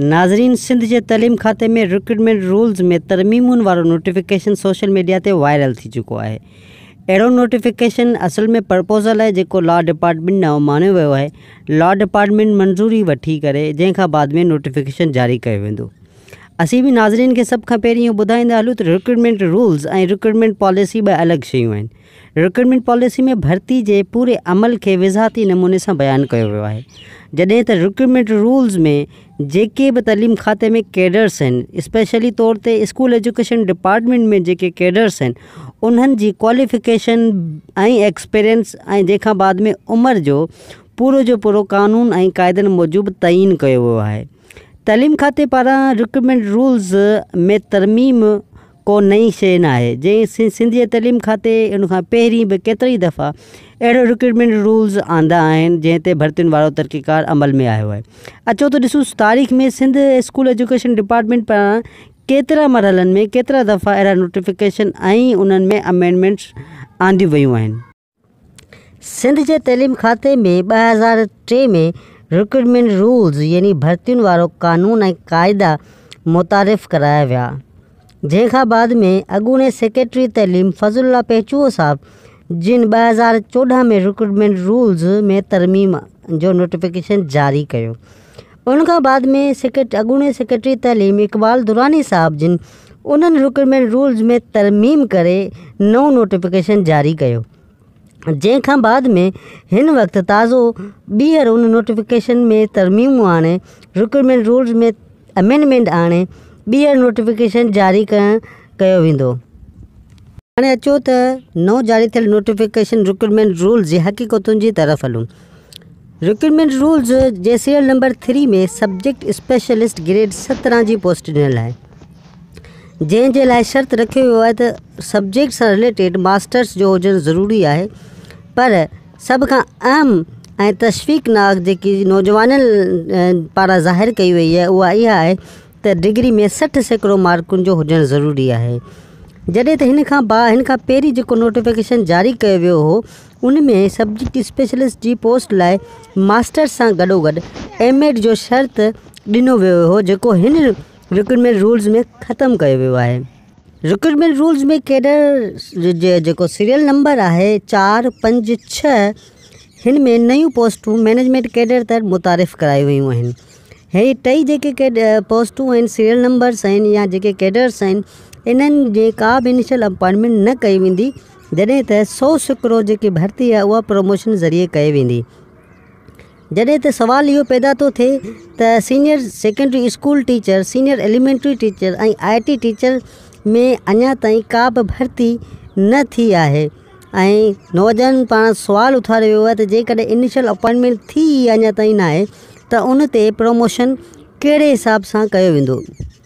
नाजरीन सिंध के तलीम खाते में रिक्रूटमेंट रूल्स में तरमीमुनि वारो नोटिफिकेशन सोशल मीडिया से वायरल थी चुको है अड़ो नोटिफिकेशन असल में प्रपोज़ल है जो लॉ डिपार्टमेंट नओं मानियो वियो आहे लॉ डिपार्टमेंट मंज़ूरी वठी करे जंहिंखां बाद में नोटिफिकेशन जारी किया वेंदो असीं भी नाजरन के सभु खां पहिरीं इहो ॿुधाईंदा हलूं रिक्रूटमेंट रूल्स ए रिक्रूटमेंट पॉलिसी ॿ अलॻि शयूं रिक्रूटमेंट पॉलिसी में भर्ती के पूरे अमल के विज़ाती नमूने से बयान किया वियो आहे जॾहिं त रिक्रूटमेंट रूल्स में जेके भी तलीम खाते में कैडर्स आहिनि स्पेशली तौर ते स्कूल एजुकेशन डिपार्टमेंट में जेके कैडर्स आहिनि उन्हनि एक्सपीरियंस जैखा बाद में उम्र जो पूरो जो पूरो कानून ऐं क़ाइदनि मूजिबि तइन कयो वियो आहे तलीम खाते पारा रिक्रूटमेंट रूल्स में तरमीम को नई शइ न आहे जंहिं सि सिंध खाते इन खां पहिरीं बि दफ़ा अहिड़ो रिक्रूटमेंट रूल्स आंदा आहिनि जंहिं ते भर्तियुनि वारो अमल में आयो है अचो तो ॾिसूं तारीख़ में सिंध स्कूल एजुकेशन डिपार्टमेंट पारा केतिरा मरहलनि में केतरा दफ़ा अड़ा नोटिफिकेशन आई उन में अमेंडमेंट्स आंदी व्यून सिंध के तइलीम खाते में ॿ हज़ार टे में रिक्रूटमेंट रूल्स यानी भर्ती वारो कानून ऐं कायदा मुतारिफ़ कराया विया जैखा बाद में अगूणे सेक्रेटरी तलीम फज़ुल्ला पेचूअ साहब जिन बजार हज़ार में रिक्रूटमेंट रूल्स में तरमीम जो नोटिफिकेशन जारी कयो उनखां बाद में सेक्रेट अगूणे सेक्रेटरी तलीम इक़बाल दुरानी साहब जिन उन्होंने रिक्रूटमेंट रूल्स में तरमीम करे नो नोटिफिकेशन जारी किया जैखा बाद में हिन वक़्तु ताज़ो ॿीहर उन नोटिफिकेशन में तरमीमू आने रिक्रूटमेंट रूल्स में अमेंडमेंट आने बीहर नोटिफिकेशन जारी करणु हाँ अचो त नो जारी थियल नोटिफिकेशन रिक्रूटमेंट रूल्स जी हक़ीक़तुनि तरफ़ हलूं रिक्रूटमेंट रूल्स जे सीरियल नंबर थ्री में सब्जेक्ट स्पेशलिस्ट ग्रेड सत्रहं जी पोस्ट ॾिनल है जैसे लाइ शर्त रखियो वियो आहे सब्जेक्ट सां रिलेटेड मास्टर्स जो होजन ज़रूरी है पर सब का अहम ऐं तशफ़ीक़नाक जेकी नौजवाननि पारां ज़ाहिर कई वई आहे उहा इहा आहे त डिग्री में सठि सैकड़ो मार्कुनि जो हुजणु ज़रूरी आहे जॾहिं त हिन खां बा हिन खां पहिरीं जेको नोटिफिकेशन जारी कयो वियो हो उन में सब्जेक्ट स्पेशलिस्ट जी पोस्ट लाइ मास्टर सां गॾोगॾु एम एड जो शर्त ॾिनो वियो हो जेको हिन रिक्रूटमेंट रूल्स में ख़तमु कयो वियो आहे रिक्रूटमेंट रूल्स में कैडर जो सीरियल नंबर है चार पंज छह इन में नयूं पोस्टू मैनेजमेंट कैडर तर मुतारिफ़ कराई वियूं हैं हे टई जे कैड हैं सीरियल नंबर्स हैं या जे कैडर्स हैं इन का भी इनिशियल अपॉइंटमेंट न कई वी जैसे त सौ सिकड़ो जी भर्ती है वह प्रमोशन ज़रिए कई वी जैसे त सवाल यो पैदा तो थे त senior secondary school teacher senior elementary teacher I I T teacher में अजा तई का भर्ती न थी आहे नौजवान पा सुल उथारे वो है जैक इनिशियल अपॉइंटमेंट थी अजा तई ना तो उन प्रमोशन कड़े हिसाब से किया वो